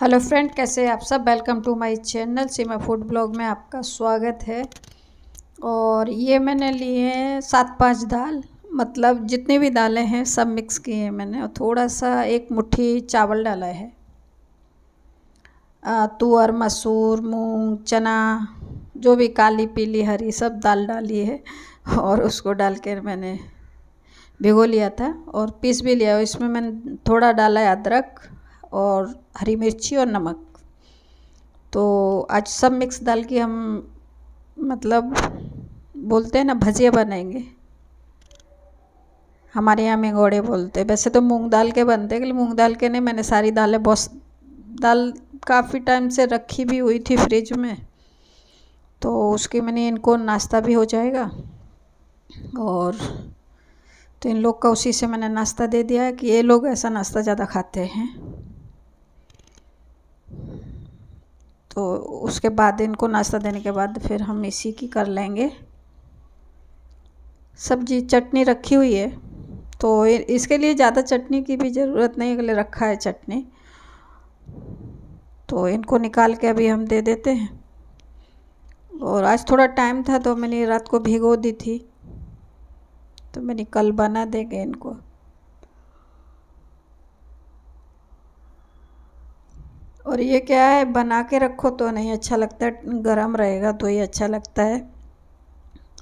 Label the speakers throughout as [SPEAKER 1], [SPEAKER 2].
[SPEAKER 1] hello friend कैसे आप सब welcome to my channel Seema food blog में आपका स्वागत है और ये मैंने लिए हैं सात पांच दाल मतलब जितनी भी दालें हैं सब मिक्स किए हैं मैंने और थोड़ा सा एक मुट्ठी चावल डाला है तुअर मसूर मूंग चना जो भी काली पीली हरी सब दाल डाली है और उसको डाल कर मैंने भिगो लिया था और पीस भी लिया इसमें मैंने थोड़ा डाला है अदरक और हरी मिर्ची और नमक तो आज सब मिक्स डाल के हम मतलब बोलते हैं ना भजिया बनाएंगे हमारे यहाँ में घोड़े बोलते हैं वैसे तो मूंग दाल के बनते हैं लेकिन मूंग दाल के नहीं मैंने सारी दालें बहुत दाल काफ़ी टाइम से रखी भी हुई थी फ्रिज में तो उसके मैंने इनको नाश्ता भी हो जाएगा और तो इन लोग का उसी से मैंने नाश्ता दे दिया है कि ये लोग ऐसा नाश्ता ज़्यादा खाते हैं तो उसके बाद इनको नाश्ता देने के बाद फिर हम इसी की कर लेंगे सब्जी चटनी रखी हुई है तो इसके लिए ज़्यादा चटनी की भी ज़रूरत नहीं अगले रखा है चटनी तो इनको निकाल के अभी हम दे देते हैं और आज थोड़ा टाइम था तो मैंने रात को भिगो दी थी तो मैंने कल बना देंगे इनको और ये क्या है बना के रखो तो नहीं अच्छा लगता है गर्म रहेगा तो ही अच्छा लगता है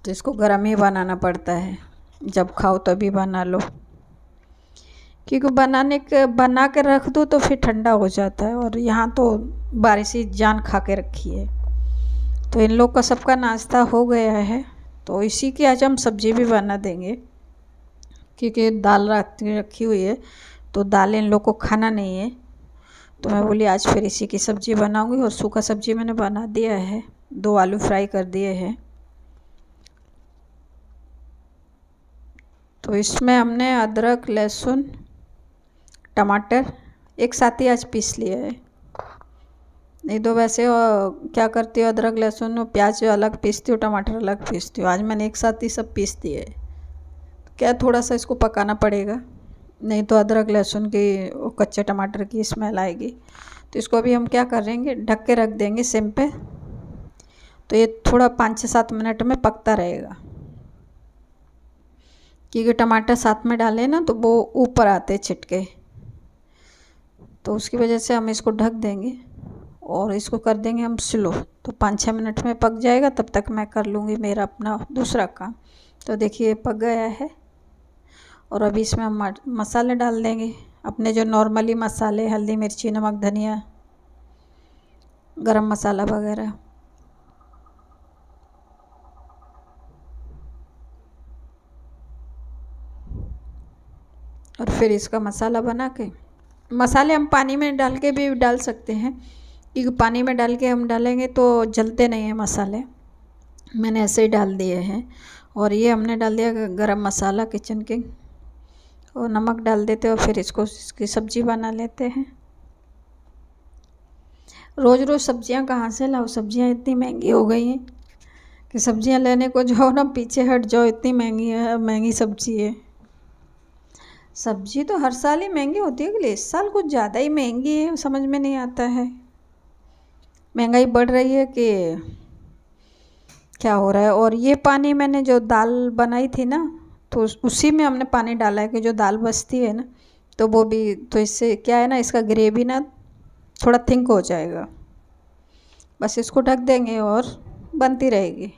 [SPEAKER 1] तो इसको गर्म ही बनाना पड़ता है जब खाओ तभी तो बना लो क्योंकि बनाने के बना के रख दो तो फिर ठंडा हो जाता है और यहाँ तो ही जान खा के रखी है तो इन लोग का सबका नाश्ता हो गया है तो इसी की आज हम सब्ज़ी भी बना देंगे क्योंकि दाल रखी हुई है तो दाल इन लोग को खाना नहीं है तो मैं बोली आज फिर इसी की सब्ज़ी बनाऊंगी और सूखा सब्ज़ी मैंने बना दिया है दो आलू फ्राई कर दिए हैं तो इसमें हमने अदरक लहसुन टमाटर एक साथ ही आज पीस लिया है नहीं तो वैसे क्या करती हूँ अदरक लहसुन प्याज अलग पीसती हूँ टमाटर अलग पीसती हूँ आज मैंने एक साथ ही सब पीस दिए है तो क्या थोड़ा सा इसको पकाना पड़ेगा नहीं तो अदरक लहसुन की कच्चे टमाटर की स्मेल आएगी तो इसको अभी हम क्या करेंगे ढक के रख देंगे सिम पे तो ये थोड़ा पाँच छः सात मिनट में पकता रहेगा क्योंकि टमाटर साथ में डाले ना तो वो ऊपर आते छिटके तो उसकी वजह से हम इसको ढक देंगे और इसको कर देंगे हम स्लो तो पाँच छः मिनट में पक जाएगा तब तक मैं कर लूँगी मेरा अपना दूसरा काम तो देखिए पक गया है और अभी इसमें हम मसाले डाल देंगे अपने जो नॉर्मली मसाले हल्दी मिर्ची नमक धनिया गरम मसाला वगैरह और फिर इसका मसाला बना के मसाले हम पानी में डाल के भी डाल सकते हैं क्योंकि पानी में डाल के हम डालेंगे तो जलते नहीं हैं मसाले मैंने ऐसे ही डाल दिए हैं और ये हमने डाल दिया गरम मसाला किचन किंग और नमक डाल देते और फिर इसको इसकी सब्ज़ी बना लेते हैं रोज़ रोज़ सब्ज़ियाँ कहाँ से लाओ सब्ज़ियाँ इतनी महंगी हो गई हैं कि सब्ज़ियाँ लेने को जाओ ना पीछे हट जाओ इतनी महंगी है महंगी सब्ज़ी है सब्ज़ी तो हर साल ही महंगी होती है इस साल कुछ ज़्यादा ही महंगी है समझ में नहीं आता है महंगाई बढ़ रही है कि क्या हो रहा है और ये पानी मैंने जो दाल बनाई थी ना तो उसी में हमने पानी डाला है कि जो दाल बचती है ना तो वो भी तो इससे क्या है ना इसका ग्रेवी ना थोड़ा थिंक हो जाएगा बस इसको ढक देंगे और बनती रहेगी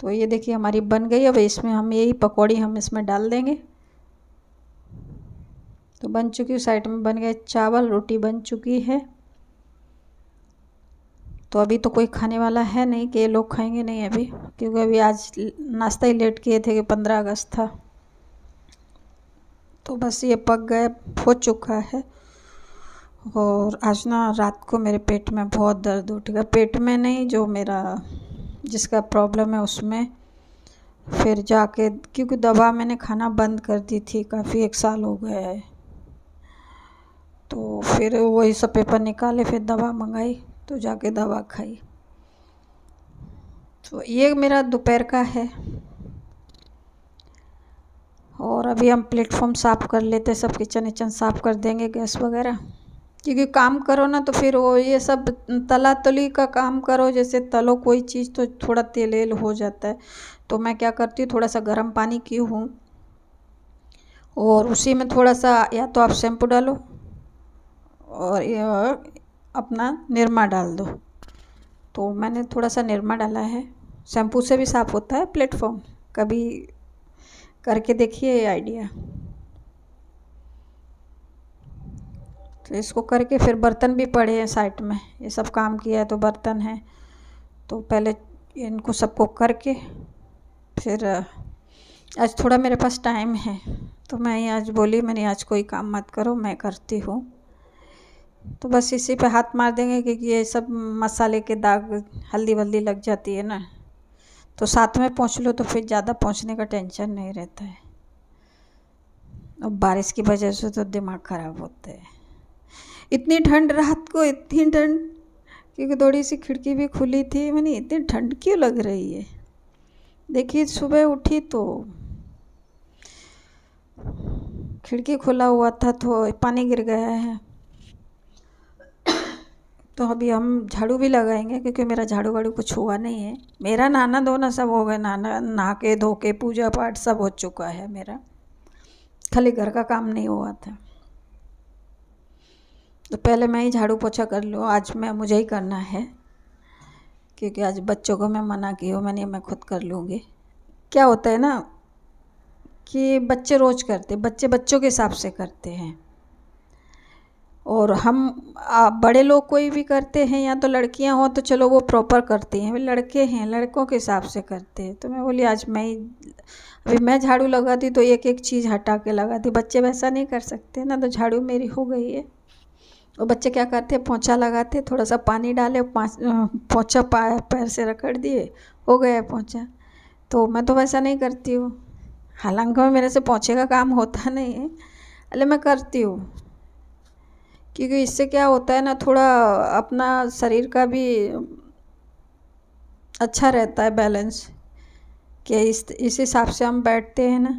[SPEAKER 1] तो ये देखिए हमारी बन गई अब इसमें हम यही पकौड़ी हम इसमें डाल देंगे तो बन चुकी साइड में बन गए चावल रोटी बन चुकी है तो अभी तो कोई खाने वाला है नहीं कि ये लोग खाएंगे नहीं अभी क्योंकि अभी आज नाश्ता ही लेट किए थे कि पंद्रह अगस्त था तो बस ये पक गए हो चुका है और आज ना रात को मेरे पेट में बहुत दर्द उठ गया पेट में नहीं जो मेरा जिसका प्रॉब्लम है उसमें फिर जाके क्योंकि दवा मैंने खाना बंद कर दी थी काफ़ी एक साल हो गया है तो फिर वही सब पेपर निकाले फिर दवा मंगाई तो जाके दवा खाई तो ये मेरा दोपहर का है और अभी हम प्लेटफॉर्म साफ़ कर लेते सब किचन विचन साफ़ कर देंगे गैस वगैरह क्योंकि काम करो ना तो फिर वो ये सब तला तली का काम करो जैसे तलो कोई चीज़ तो थोड़ा तेलेल हो जाता है तो मैं क्या करती हूँ थोड़ा सा गर्म पानी की हूँ और उसी में थोड़ा सा या तो आप शैम्पू डालो और अपना निरमा डाल दो तो मैंने थोड़ा सा निरमा डाला है शैम्पू से भी साफ़ होता है प्लेटफॉर्म कभी करके देखिए ये आइडिया तो इसको करके फिर बर्तन भी पड़े हैं साइड में ये सब काम किया है तो बर्तन है तो पहले इनको सबको करके फिर आज थोड़ा मेरे पास टाइम है तो मैं आज बोली मैंने आज कोई काम मत करो मैं करती हूँ तो बस इसी पे हाथ मार देंगे क्योंकि ये सब मसाले के दाग हल्दी वल्दी लग जाती है ना तो साथ में पहुँच लो तो फिर ज़्यादा पहुँचने का टेंशन नहीं रहता है और बारिश की वजह से तो दिमाग ख़राब होता है इतनी ठंड रात को इतनी ठंड क्योंकि थोड़ी सी खिड़की भी खुली थी मैंने इतनी ठंड क्यों लग रही है देखिए सुबह उठी तो खिड़की खुला हुआ था तो पानी गिर गया है तो अभी हम झाड़ू भी लगाएंगे क्योंकि मेरा झाड़ू वाड़ू कुछ हुआ नहीं है मेरा नाना धोना सब हो गया नाना नहा के धो के पूजा पाठ सब हो चुका है मेरा खाली घर का काम नहीं हुआ था तो पहले मैं ही झाड़ू पोछा कर लूँ आज मैं मुझे ही करना है क्योंकि आज बच्चों को मैं मना की हूँ मैंने मैं खुद कर लूँगी क्या होता है ना कि बच्चे रोज़ करते बच्चे बच्चों के हिसाब से करते हैं और हम आप बड़े लोग कोई भी करते हैं या तो लड़कियां हों तो चलो वो प्रॉपर करती हैं लड़के हैं लड़कों के हिसाब से करते हैं तो मैं बोली आज मैं ही अभी मैं झाड़ू लगाती तो एक एक चीज़ हटा के लगाती बच्चे वैसा नहीं कर सकते ना तो झाड़ू मेरी हो गई है और बच्चे क्या करते हैं लगाते थोड़ा सा पानी डाले पोछा पाया पैर से रखड़ दिए हो गया पोछा तो मैं तो वैसा नहीं करती हूँ हालांकि मेरे से पोछे का काम होता नहीं है अरे मैं करती हूँ क्योंकि इससे क्या होता है ना थोड़ा अपना शरीर का भी अच्छा रहता है बैलेंस कि इस इस हिसाब से हम बैठते हैं ना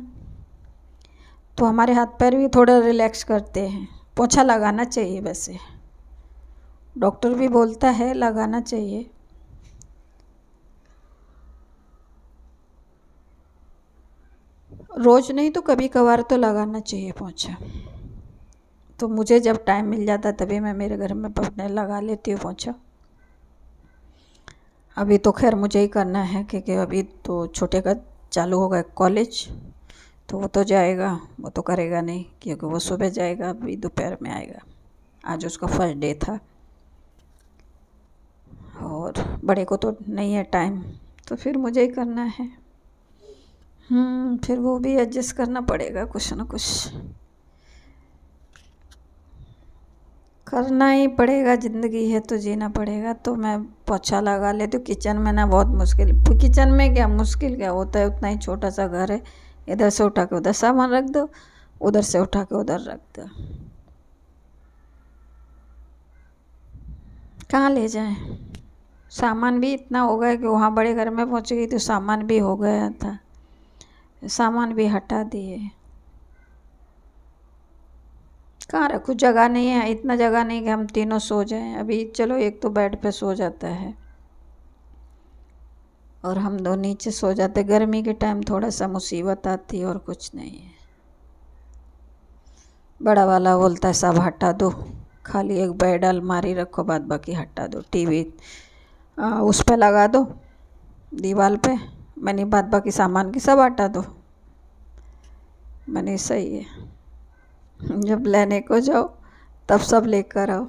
[SPEAKER 1] तो हमारे हाथ पैर भी थोड़ा रिलैक्स करते हैं पोछा लगाना चाहिए वैसे डॉक्टर भी बोलता है लगाना चाहिए रोज़ नहीं तो कभी कभार तो लगाना चाहिए पोछा तो मुझे जब टाइम मिल जाता तभी मैं मेरे घर में पकने लगा लेती हूँ पोछा अभी तो खैर मुझे ही करना है क्योंकि अभी तो छोटे का चालू होगा कॉलेज तो वो तो जाएगा वो तो करेगा नहीं क्योंकि वो सुबह जाएगा अभी दोपहर में आएगा आज उसका फर्स्ट डे था और बड़े को तो नहीं है टाइम तो फिर मुझे ही करना है हम्म, फिर वो भी एडजस्ट करना पड़ेगा कुछ ना कुछ करना ही पड़ेगा ज़िंदगी है तो जीना पड़ेगा तो मैं पोछा लगा लेती हूँ किचन में ना बहुत मुश्किल किचन में क्या मुश्किल क्या होता है उतना ही छोटा सा घर है इधर से उठा के उधर सामान रख दो उधर से उठा के उधर रख दो कहाँ ले जाएं सामान भी इतना हो गया कि वहाँ बड़े घर में पहुँच गई तो सामान भी हो गया था सामान भी हटा दिए कहाँ रखूँ जगह नहीं है इतना जगह नहीं कि हम तीनों सो जाएं अभी चलो एक तो बेड पे सो जाता है और हम दो नीचे सो जाते गर्मी के टाइम थोड़ा सा मुसीबत आती है और कुछ नहीं है बड़ा वाला बोलता है सब हटा दो खाली एक बेड अलमारी रखो बाद बाकी हटा दो टीवी आ, उस पर लगा दो दीवार पे मैंने बाद बाकी सामान की सब हटा दो मैंने सही है जब लेने को जाओ तब सब लेकर आओ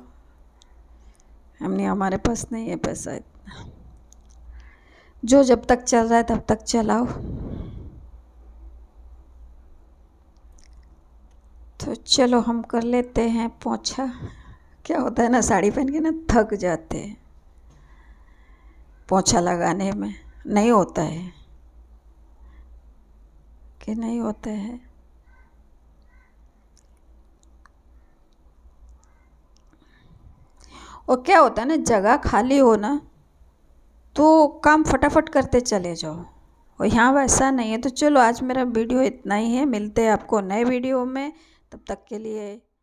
[SPEAKER 1] हमने हमारे पास नहीं है पैसा इतना जो जब तक चल रहा है तब तक चलाओ तो चलो हम कर लेते हैं पोछा क्या होता है ना साड़ी पहन के ना थक जाते हैं पोछा लगाने में नहीं होता है कि नहीं होता है और क्या होता है ना जगह खाली हो ना तो काम फटाफट करते चले जाओ और यहाँ वैसा नहीं है तो चलो आज मेरा वीडियो इतना ही है मिलते हैं आपको नए वीडियो में तब तक के लिए